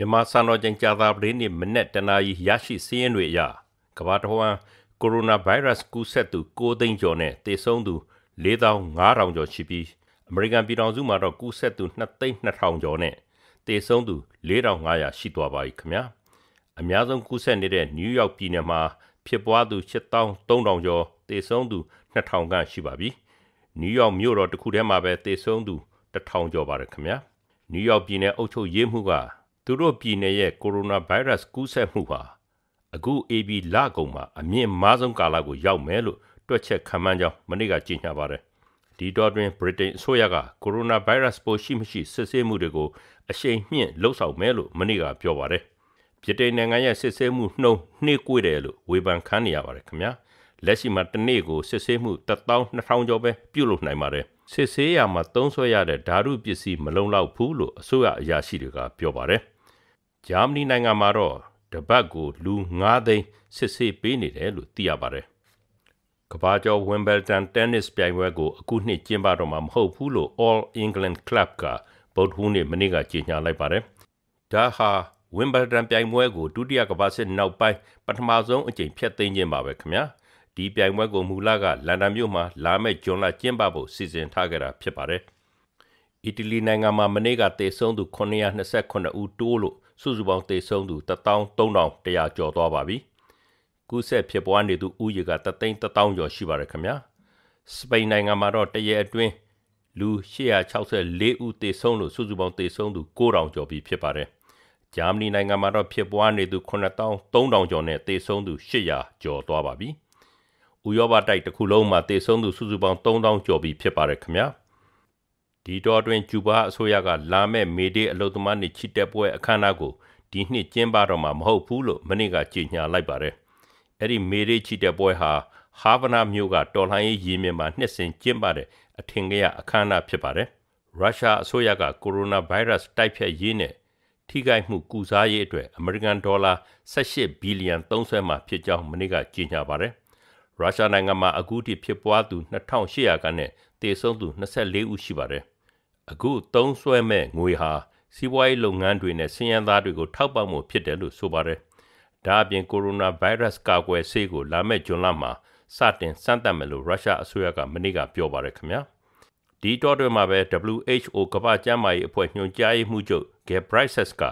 မြန်မာစံတော်ချိန်ကြာသပတေးနေ့မနက်တနာရီရရှိစည်းရင်းတွေအရကမ္ဘာတစ်ဝန်းကိုရိုနာဗိုင်းရပ်စ်ကူးစက်သူ6သိန်းကျော်နဲ့သေဆုံးသူ4500ကျော်ရှိပြီးအမေရိကန်ပြည်ထောင်စုမှာတော့ကူးစက်သူ2,200ကျော်နဲ့သေဆုံးသူ4,500ရှိသွားပါပြီခင်ဗျာ အများဆုံးကူးစက်နေတဲ့နယူးယောက်ပြည်နယ်မှာဖြစ်ပွားသူ7,300ကျော်သေဆုံးသူ2,000ခန့်ရှိပါပြီနယူးယောက်မြို့တော်တစ်ခုထဲမှာပဲသေဆုံးသူ1,000ကျော်ပါတယ်ခင်ဗျာနယူးယောက်ပြည်နယ်အုပ်ချုပ်ရေးမှူးကသူတို့ပြည်နယ်ရဲ့ကိုရိုနာဗိုင်းရပ်စ်ကူးစက်မှုဟာအခု AB လကုန်မှာအမြင့်မားဆုံးကာလကိုရောက်မယ်လို့တွက်ချက်ခန့်မှန်းကြောင်းမနေ့ကကြေညာပါတယ်။ဒီတော့တွင်ဗြိတိန်အစိုးရကကိုရိုနာဗိုင်းရပ်စ်ပိုးရှိမရှိစစ်ဆေးမှုတွေကိုအရှိန်မြင့်လှုပ်ဆောင်မယ်လို့မနေ့ကပြောပါတယ်။ဗြိတိန်နိုင်ငံရဲ့စစ်ဆေးမှုနှုန်းနှေးကွေးတယ်လို့ဝေဖန်ခံနေရပါတယ်ခင်ဗျာ။လက်ရှိမှာတစ်နေ့ကိုစစ်ဆေးမှု12000ကျော်ပဲပြုလုပ်နိုင်ပါတယ်။စစ်ဆေးရမှာသုံးဆွဲရတဲ့ဓာတုပစ္စည်းမလုံလောက်ဘူးလို့အစိုးရအရာရှိတွေကပြောပါတယ်။ဂျာမနီနိုင်ငံမှာတော့တပတ်ကို လူ9သိန်းစစ်ဆေးပေးနေတယ်လို့သိရပါတယ်။ကမ္ဘာကျော် Wimbledon တင်းနစ်ပြိုင်ပွဲကိုအခုနှစ်ကျင်းပတော့မှာမဟုတ်ဘူးလို့ All England Club ကဗုဒ္ဓဟူးနေ့မနေ့ကကြေညာလိုက်ပါတယ်။ဒါဟာဝင်းဘလ်တန်ပြိုင်ပွဲကိုဒုတိယကမ္ဘာစစ်နောက်ပိုင်းပထမဆုံးအကြိမ်ဖျက်သိမ်းခြင်းပါပဲခင်ဗျာဒီပြိုင်ပွဲကိုမူလကလန်ဒန်မြို့မှာလာမယ့်ဂျွန်လကျင်းပဖို့စီစဉ်ထားခဲ့တာဖြစ်ပါတယ်အီတလီနိုင်ငံမှာမနေ့ကသေဆုံးသူ928ဦးတိုးလို့စုစုပေါင်းသေဆုံးသူ13100ကျော်သွားပါပြီ။ကူးစက်ဖြစ်ပွားနေသူဦးရေက33000ကျော်ရှိပါတယ်ခင်ဗျာ။စပိန်နိုင်ငံမှာတော့တရအတွင်းလူ864ဦးသေဆုံးလို့စုစုပေါင်းသေဆုံးသူ9000ကျော်ပြီဖြစ်ပါတယ်။ဂျာမနီနိုင်ငံမှာတော့ဖြစ်ပွားနေသူ9300ကျော်နဲ့သေဆုံးသူ800ကျော်သွားပါပြီ။ဥရောပတိုက်တစ်ခုလုံးမှာသေဆုံးသူစုစုပေါင်း3000ကျော်ပြီဖြစ်ပါတယ်ခင်ဗျာ။ဒီတော့တွင်ကျူဘာအစိုးရကလာမဲ့မေဒေးအလုပ်သမားနေချစ်တက်ပွဲ အခမ်းအနားကိုဒီနှစ်ကျင်းပတော့မှာမဟုတ်ဘူးလို့မနေ့ကကြေညာလိုက်ပါတယ်။အဲ့ဒီမေဒေးချစ်တက်ပွဲဟာဟာဗနာမြို့ကတော်လှန်ရေးရင်းမြစ်မှာနှစ်စဉ်ကျင်းပတဲ့အထင်ကရအခမ်းအနားဖြစ်ပါတယ်။ရုရှားအစိုးရကကိုရိုနာဗိုင်းရပ်စ်တိုက်ဖျက်ရေးနဲ့ထိခိုက်မှုကုစားရေးအတွက်အမေရိကန်ဒေါ်လာ18ဘီလီယံသုံးစွဲမှာဖြစ်ကြောင်းမနေ့ကကြေညာပါတယ်။ရုရှားနိုင်ငံမှာအခုထိဖြစ်ပွားသူ2800ခန့်နဲ့တည်ဆုံးသူ24ဦးရှိပါတယ်။အခုသုံးစွဲမဲ့ငွေဟာစီးပွားရေးလုပ်ငန်းတွေနဲ့ဆင်းရဲသားတွေကိုထောက်ပံ့မှုဖြစ်တယ်လို့ဆိုပါတယ်။ဒါအပြင်ကိုရိုနာဗိုင်းရပ်စ်ကာကွယ်ဆေးကိုလာမယ့်ဇွန်လမှာစတင်စမ်းသပ်မယ်လို့ရုရှားအစိုးရကမနေ့ကပြောပါတယ်ခင်ဗျာ။ဒီတော့တွေမှာပဲ WHO ကမ္ဘာ့ကျန်းမာရေးအဖွဲ့ညွှန်ကြားရေးမှူးချုပ် Ghebreyesus က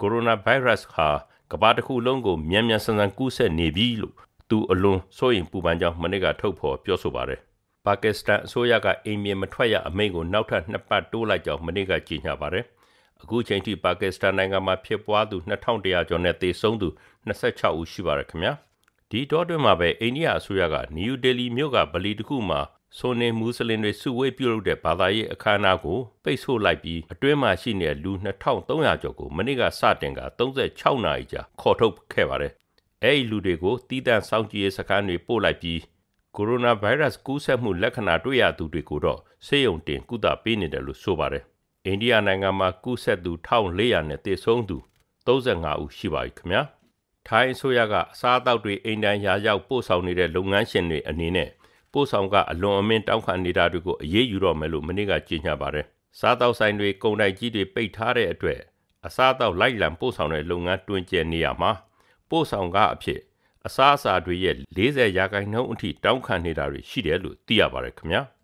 ကိုရိုနာဗိုင်းရပ်စ်ဟာကမ္ဘာတစ်ခုလုံးကိုမြန်မြန်ဆန်ဆန်ကူးစက်နေပြီလို့သူအလွန်စိုးရိမ်ပူပန်ကြောင်းမနေ့ကထုတ်ဖော်ပြောဆိုပါတယ်။ပါကစ္စတန်အစိုးရကအိမ်မြေမထွက်ရအမိန့်ကိုနောက်ထပ်နှစ်ပတ်တိုးလိုက်ကြောင်းမနေ့ကကြေညာပါတယ်။အခုချိန်ထိပါကစ္စတန်နိုင်ငံမှာဖြစ်ပွားသူ2100ကျော်နဲ့သေဆုံးသူ26ဦးရှိပါတယ်ခင်ဗျာ။ဒီတော့တွင်မှာပဲအိန္ဒိယအစိုးရကနယူးဒေလီမြို့ကဗလီတစ်ခုမှာဆိုနေမူဆလင်တွေစုဝေးပြုလုပ်တဲ့ဘာသာရေးအခမ်းအနားကိုပိတ်ဆို့လိုက်ပြီးအတွင်းမှာရှိတဲ့လူ2300ကျော်ကိုမနေ့ကစတင်က36နာရီကြာခေါ်ထုတ်ခဲ့ပါတယ်။အဲဒီလူတွေကိုတီးတန့်စောင့်ကြည့်ရေးစခန်းတွေပို့လိုက်ပြီးကိုရိုနာဗိုင်းရပ်စ်ကူးစက်မှုလက္ခဏာတွေ့ရသူတွေကိုတော့ဆေးရုံတင်ကုသပေးနေတယ်လို့ဆိုပါတယ်။အိန္ဒိယနိုင်ငံမှာကူးစက်သူ1400နဲ့သေဆုံးသူ35ဦးရှိပါပြီခင်ဗျာ။ထိုင်းအစိုးရကအစားအသောက်တွေအိမ်တိုင်းရာရောက်ပို့ဆောင်နေတဲ့လုပ်ငန်းရှင်တွေအနေနဲ့ပို့ဆောင်ကအလွန်အမင်းတောင်းခံနေတာတွေကိုအရေးယူတော့မယ်လို့မနေ့ကကြေညာပါတယ်။စားသောက်ဆိုင်တွေကုန်တိုက်ကြီးတွေပိတ်ထားတဲ့အတွက်အစားအသောက်လိုက်လံပို့ဆောင်တဲ့လုပ်ငန်းတွင်ကျယ်နေရမှာပို့ဆောင်ကအဖြစ်အစားအစာတွေရဲ့40ရာခိုင်နှုန်းအထိတောင်းခံနေတာတွေရှိတယ်လို့သိရပါတယ်ခင်ဗျာ။